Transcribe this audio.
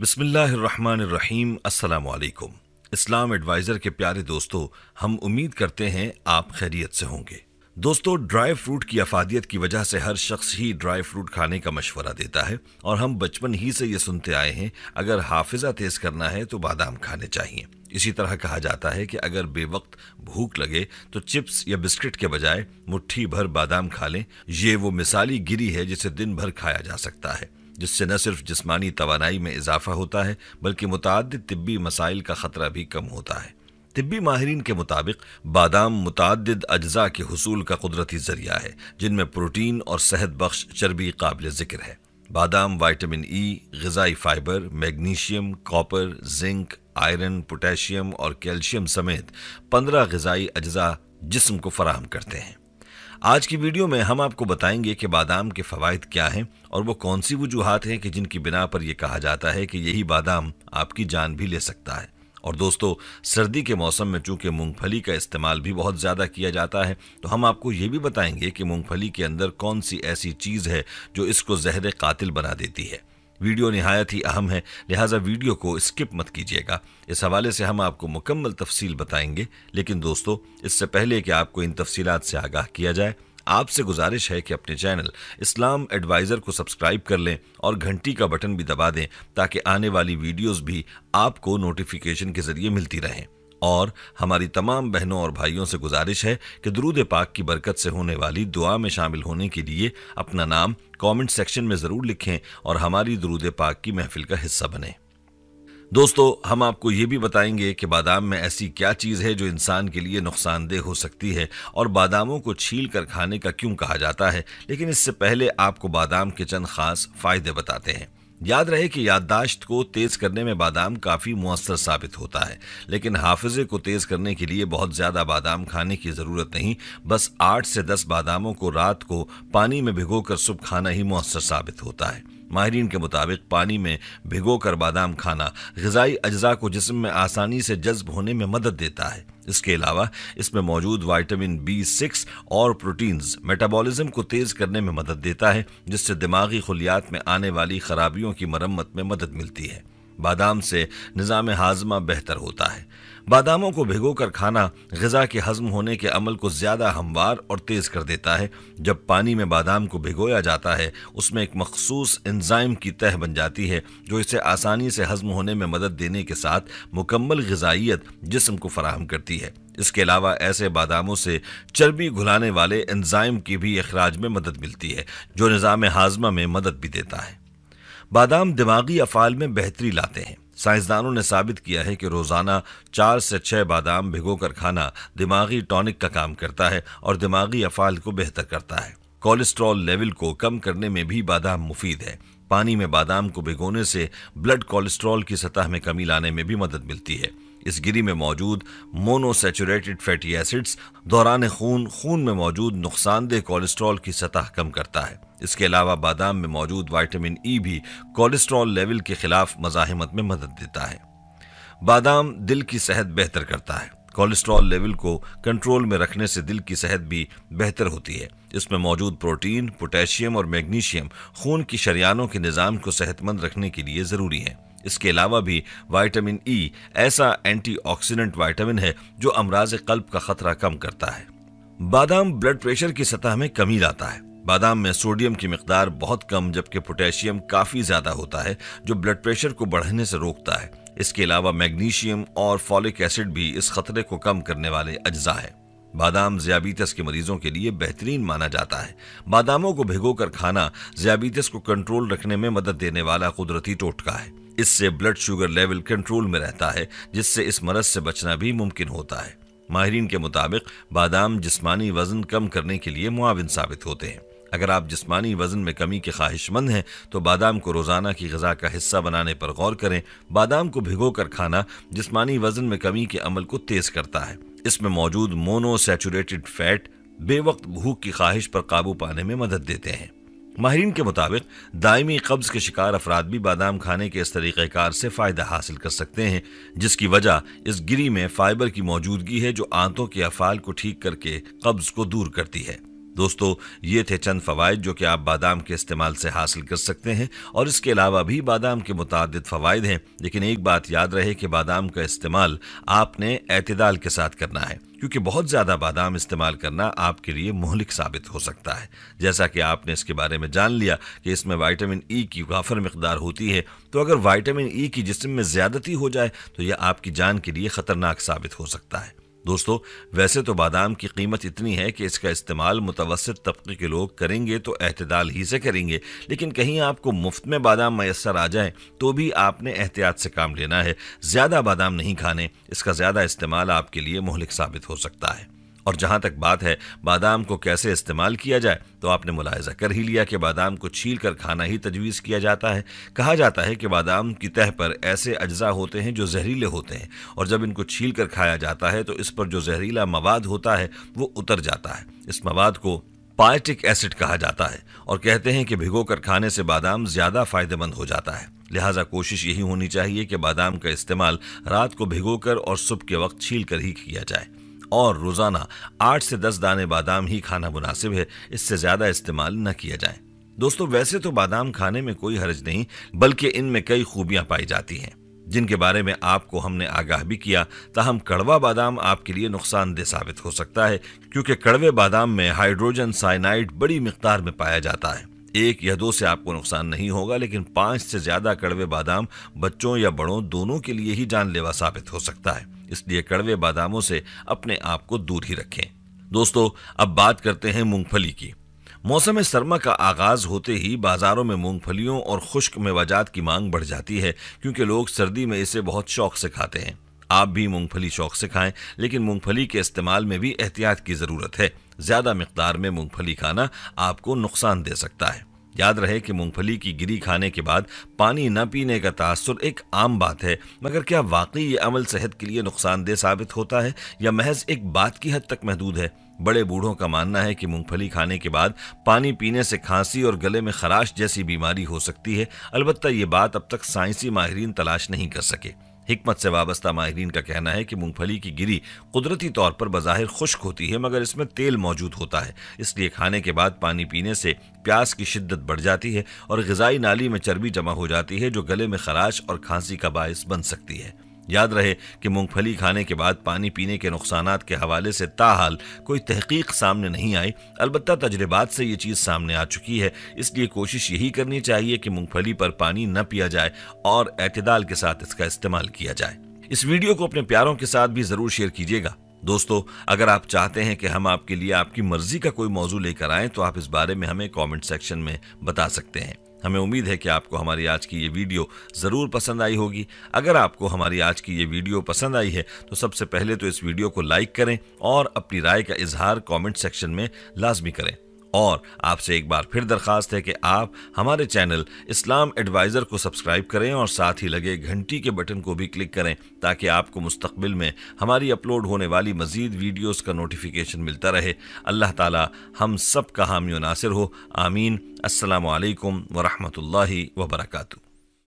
बसमीम अस्सलाम इस्लाम एडवाइज़र के प्यारे दोस्तों हम उम्मीद करते हैं आप खैरियत से होंगे दोस्तों ड्राई फ्रूट की अफादियत की वजह से हर शख्स ही ड्राई फ्रूट खाने का मशवरा देता है और हम बचपन ही से ये सुनते आए हैं अगर हाफिज़ा तेज़ करना है तो बादाम खाने चाहिए इसी तरह कहा जाता है कि अगर बेवक्त भूख लगे तो चिप्स या बिस्किट के बजाय मुट्ठी भर बादाम खा लें ये वो मिसाली गिरी है जिसे दिन भर खाया जा सकता है जिससे न सिर्फ जिस्मानी तोानाई में इजाफा होता है बल्कि मुतद तबी मसाइल का ख़तरा भी कम होता है तबी माहरीन के मुताबिक बादाम मुतद अज्जा के हसूल का कुदरती ज़रिया है जिनमें प्रोटीन और सेहत बख्श चर्बी काबिल ज़िक्र है बादाम वाइटामिन ई गज़ाई fibre magnesium copper zinc iron potassium और कैल्शियम समेत पंद्रह गज़ाई अज्जा जिसम को फराहम करते हैं आज की वीडियो में हम आपको बताएंगे कि बादाम के फ़वाद क्या हैं और वो कौन सी वजूहत हैं कि जिनकी बिना पर यह कहा जाता है कि यही बादाम आपकी जान भी ले सकता है और दोस्तों सर्दी के मौसम में चूंकि मूंगफली का इस्तेमाल भी बहुत ज़्यादा किया जाता है तो हम आपको ये भी बताएंगे कि मूंगफली के अंदर कौन सी ऐसी चीज़ है जो इसको जहर कातिल बना देती है वीडियो नहायत ही अहम है लिहाजा वीडियो को स्किप मत कीजिएगा इस हवाले से हम आपको मुकम्मल तफसील बताएंगे लेकिन दोस्तों इससे पहले कि आपको इन तफसीत से आगाह किया जाए आपसे गुजारिश है कि अपने चैनल इस्लाम एडवाइज़र को सब्सक्राइब कर लें और घंटी का बटन भी दबा दें ताकि आने वाली वीडियोस भी आपको नोटिफिकेशन के ज़रिए मिलती रहें और हमारी तमाम बहनों और भाइयों से गुजारिश है कि दरूद पाक की बरकत से होने वाली दुआ में शामिल होने के लिए अपना नाम कमेंट सेक्शन में ज़रूर लिखें और हमारी दरूद पाक की महफिल का हिस्सा बने दोस्तों हम आपको ये भी बताएंगे कि बादाम में ऐसी क्या चीज़ है जो इंसान के लिए नुकसानदेह हो सकती है और बादामों को छील कर खाने का क्यों कहा जाता है लेकिन इससे पहले आपको बादाम के चंद खास फ़ायदे बताते हैं याद रहे कि याददाश्त को तेज करने में बादाम काफ़ी मुअसर साबित होता है लेकिन हाफिजे को तेज करने के लिए बहुत ज़्यादा बादाम खाने की ज़रूरत नहीं बस आठ से दस बादामों को रात को पानी में भिगोकर सुबह खाना ही मुअसर साबित होता है माहरीन के मुताबिक पानी में भिगो कर बादाम खाना गजाई अज्जा को जिसम में आसानी से जज्ब होने में मदद देता है इसके अलावा इसमें मौजूद वाइटामिन बी सिक्स और प्रोटीन्स मेटाबॉलिज्म को तेज़ करने में मदद देता है जिससे दिमागी खुलियात में आने वाली खराबियों की मरम्मत में मदद मिलती है बादाम से निज़ाम हाजमा बेहतर होता है बादामों को भिगोकर खाना गज़ा के हजम होने के अमल को ज़्यादा हमवार और तेज़ कर देता है जब पानी में बादाम को भिगोया जाता है उसमें एक मखसूस एंजाइम की तह बन जाती है जो इसे आसानी से हजम होने में मदद देने के साथ मुकम्मल गजाइत जिसम को फराहम करती है इसके अलावा ऐसे बादामों से चर्बी घुलाने वाले एंजाइम की भी अखराज में मदद मिलती है जो निज़ाम हाजमा में मदद भी देता है बादाम दिमागी अफ़ाल में बेहतरी लाते हैं साइंसदानों ने साबित किया है कि रोजाना चार से छह बादाम भिगोकर खाना दिमागी टॉनिक का काम करता है और दिमागी अफाल को बेहतर करता है कोलेस्ट्रॉल लेवल को कम करने में भी बादाम मुफीद है पानी में बादाम को भिगोने से ब्लड कोलेस्ट्रॉल की सतह में कमी लाने में भी मदद मिलती है इस गिरी में मौजूद मोनोसेचुरेटेड फैटी एसिड्स दौरान खून खून में मौजूद नुकसानदेह कोलेस्ट्रॉल की सतह कम करता है इसके अलावा बादाम में मौजूद वाइटामिन ई e भी कोलेस्ट्रॉल लेवल के खिलाफ मजाहमत में मदद देता है बादाम दिल की सेहत बेहतर करता है कोलेस्ट्रॉल लेवल को कंट्रोल में रखने से दिल की सेहत भी बेहतर होती है इसमें मौजूद प्रोटीन पोटेशियम और मैग्नीशियम खून की शरियानों के निज़ाम को सेहतमंद रखने के लिए ज़रूरी है इसके अलावा भी वाइटामिन ई e ऐसा एंटीऑक्सीडेंट वाइटामिन है जो अमराज कल्ब का खतरा कम करता है बादाम ब्लड प्रेशर की सतह में कमी लाता है बादाम में सोडियम की मकदार बहुत कम जबकि पोटेशियम काफ़ी ज़्यादा होता है जो ब्लड प्रेशर को बढ़ने से रोकता है इसके अलावा मैग्नीशियम और फॉलिक एसिड भी इस खतरे को कम करने वाले अज्जा है बादाम जयाबीतस के मरीजों के लिए बेहतरीन माना जाता है बादामों को भिगोकर खाना जयाबीतस को कंट्रोल रखने में मदद देने वाला कुदरती टोटका है इससे ब्लड शुगर लेवल कंट्रोल में रहता है जिससे इस मरज से बचना भी मुमकिन होता है माहरीन के मुताबिक बादाम जिस्मानी वजन कम करने के लिए मुआवन साबित होते हैं अगर आप जिसमानी वज़न में कमी के ख्वाहिशमंद हैं तो बादाम को रोज़ाना की गज़ा का हिस्सा बनाने पर गौर करें बादाम को भिगो कर खाना जिसमानी वज़न में कमी के अमल को तेज़ करता है इसमें मौजूद मोनोसेचुरेटेड फैट बेवक्त भूख की ख्वाहिश पर काबू पाने में मदद देते हैं माहरीन के मुताबिक दायमी कब्ज़ के शिकार अफराद भी बादाम खाने के इस तरीक़ार से फ़ायदा हासिल कर सकते हैं जिसकी वजह इस गिरी में फ़ाइबर की मौजूदगी है जो आंतों के अफाल को ठीक करके कब्ज़ को दूर करती है दोस्तों ये थे चंद फवायद जो कि आप बादाम के इस्तेमाल से हासिल कर सकते हैं और इसके अलावा भी बादाम के मुतद फवायद हैं लेकिन एक बात याद रहे कि बादाम का इस्तेमाल आपने अतदाल के साथ करना है क्योंकि बहुत ज़्यादा बादाम इस्तेमाल करना आपके लिए मोहलिक साबित हो सकता है जैसा कि आपने इसके बारे में जान लिया कि इसमें वाइटामिन ई की वाफर मकदार होती है तो अगर वाइटामिन ई की जिसम में ज़्यादती हो जाए तो यह आपकी जान के लिए ख़तरनाक साबित हो सकता है दोस्तों वैसे तो बादाम की कीमत इतनी है कि इसका इस्तेमाल मुतवसत तबके के लोग करेंगे तो अहतदाल ही से करेंगे लेकिन कहीं आपको मुफ्त में बादाम मैसर आ जाए तो भी आपने एहतियात से काम लेना है ज़्यादा बादाम नहीं खाने इसका ज़्यादा इस्तेमाल आपके लिए मोहलिक साबित हो सकता है और जहाँ तक बात है बादाम को कैसे इस्तेमाल किया जाए तो आपने मुलायजा कर ही लिया कि बादाम को छील कर खाना ही तजवीज़ किया जाता है कहा जाता है कि बादाम की तह पर ऐसे अज्जा होते हैं जो जहरीले होते हैं और जब इनको छील कर खाया जाता है तो इस पर जो जहरीला मवाद होता है वो उतर जाता है इस मवाद को पायटिक एसिड कहा जाता है और कहते हैं कि भिगो कर खाने से बादाम ज़्यादा फ़ायदेमंद हो जाता है लिहाजा कोशिश यही होनी चाहिए कि बादाम का इस्तेमाल रात को भिगोकर और सुबह के वक्त छील कर ही किया जाए और रोज़ाना आठ से दस दाने बादाम ही खाना मुनासिब है इससे ज़्यादा इस्तेमाल न किया जाए दोस्तों वैसे तो बादाम खाने में कोई हर्ज नहीं बल्कि इनमें कई खूबियां पाई जाती हैं जिनके बारे में आपको हमने आगाह भी किया ताहम कड़वा बादाम आपके लिए नुकसानदेह साबित हो सकता है क्योंकि कड़वे बादाम में हाइड्रोजन साइनाइड बड़ी मकदार में पाया जाता है एक या दो से आपको नुकसान नहीं होगा लेकिन पांच से ज़्यादा कड़वे बादाम बच्चों या बड़ों दोनों के लिए ही जानलेवा साबित हो सकता है इसलिए कड़वे बादामों से अपने आप को दूर ही रखें दोस्तों अब बात करते हैं मूंगफली की मौसम सरमा का आगाज होते ही बाजारों में मूंगफलियों और खुश्क मेवाजात की मांग बढ़ जाती है क्योंकि लोग सर्दी में इसे बहुत शौक से खाते हैं आप भी मूंगफली शौक से खाएं लेकिन मूंगफली के इस्तेमाल में भी एहतियात की ज़रूरत है ज़्यादा मकदार में मूंगफली खाना आपको नुकसान दे सकता है याद रहे कि मूंगफली की गिरी खाने के बाद पानी न पीने का तासर एक आम बात है मगर क्या वाकई ये अमल सेहत के लिए नुकसानदेह साबित होता है या महज एक बात की हद तक महदूद है बड़े बूढ़ों का मानना है कि मूंगफली खाने के बाद पानी पीने से खांसी और गले में खराश जैसी बीमारी हो सकती है अलबत्त ये बात अब तक साइंसी माहरीन तलाश नहीं कर सके हिकमत से वाबस्ता माहरीन का कहना है कि मूंगफली की गिरी कुदरती तौर पर बज़ाहिर खुश्क होती है मगर इसमें तेल मौजूद होता है इसलिए खाने के बाद पानी पीने से प्यास की शिद्दत बढ़ जाती है और गजाई नाली में चर्बी जमा हो जाती है जो गले में खराश और खांसी का बायस बन सकती है याद रहे कि मूंगफली खाने के बाद पानी पीने के नुकसान के हवाले से ताहाल कोई तहकीक सामने नहीं आई अलबत् तजर्बात से ये चीज़ सामने आ चुकी है इसलिए कोशिश यही करनी चाहिए कि मूंगफली पर पानी न पिया जाए और अतदाल के साथ इसका इस्तेमाल किया जाए इस वीडियो को अपने प्यारों के साथ भी ज़रूर शेयर कीजिएगा दोस्तों अगर आप चाहते हैं कि हम आपके लिए आपकी मर्जी का कोई मौजू लेकर आएँ तो आप इस बारे में हमें कॉमेंट सेक्शन में बता सकते हैं हमें उम्मीद है कि आपको हमारी आज की ये वीडियो ज़रूर पसंद आई होगी अगर आपको हमारी आज की ये वीडियो पसंद आई है तो सबसे पहले तो इस वीडियो को लाइक करें और अपनी राय का इजहार कमेंट सेक्शन में लाजमी करें और आपसे एक बार फिर दरख्वास्त है कि आप हमारे चैनल इस्लाम एडवाइज़र को सब्सक्राइब करें और साथ ही लगे घंटी के बटन को भी क्लिक करें ताकि आपको मुस्तबिल में हमारी अपलोड होने वाली मजीद वीडियोज़ का नोटिफिकेशन मिलता रहे अल्लाह ताली हम सब का हामी नासिर हो आमीन असलकम वरहमल वर्का